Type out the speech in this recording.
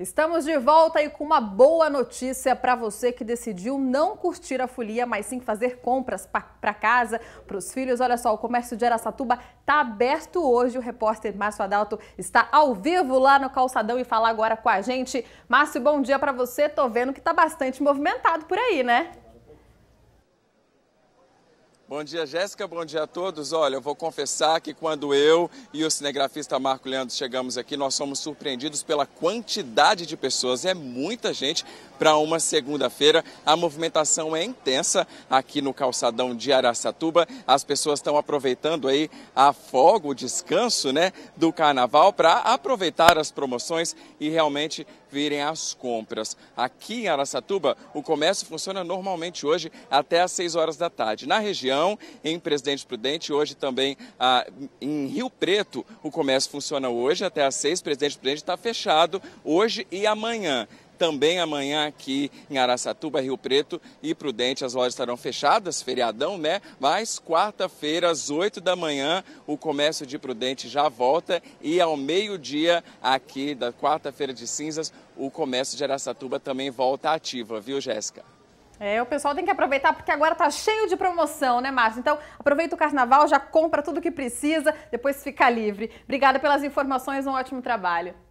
Estamos de volta e com uma boa notícia para você que decidiu não curtir a folia, mas sim fazer compras para casa, para os filhos. Olha só, o comércio de Aracatuba está aberto hoje. O repórter Márcio Adalto está ao vivo lá no calçadão e fala agora com a gente. Márcio, bom dia para você. Tô vendo que está bastante movimentado por aí, né? Bom dia, Jéssica. Bom dia a todos. Olha, eu vou confessar que quando eu e o cinegrafista Marco Leandro chegamos aqui, nós somos surpreendidos pela quantidade de pessoas. É muita gente para uma segunda-feira. A movimentação é intensa aqui no calçadão de Araçatuba. As pessoas estão aproveitando aí a folga, o descanso, né, do carnaval para aproveitar as promoções e realmente virem às compras. Aqui em Araçatuba, o comércio funciona normalmente hoje até às 6 horas da tarde. Na região em Presidente Prudente, hoje também ah, em Rio Preto, o comércio funciona hoje até às seis. Presidente Prudente está fechado hoje e amanhã também amanhã aqui em Araçatuba, Rio Preto e Prudente. As lojas estarão fechadas, feriadão, né? Mas quarta-feira, às 8 da manhã, o comércio de Prudente já volta e ao meio-dia aqui da quarta-feira de cinzas, o comércio de Araçatuba também volta ativa, viu, Jéssica? É, o pessoal tem que aproveitar porque agora tá cheio de promoção, né, Márcio? Então, aproveita o carnaval, já compra tudo que precisa, depois fica livre. Obrigada pelas informações, um ótimo trabalho.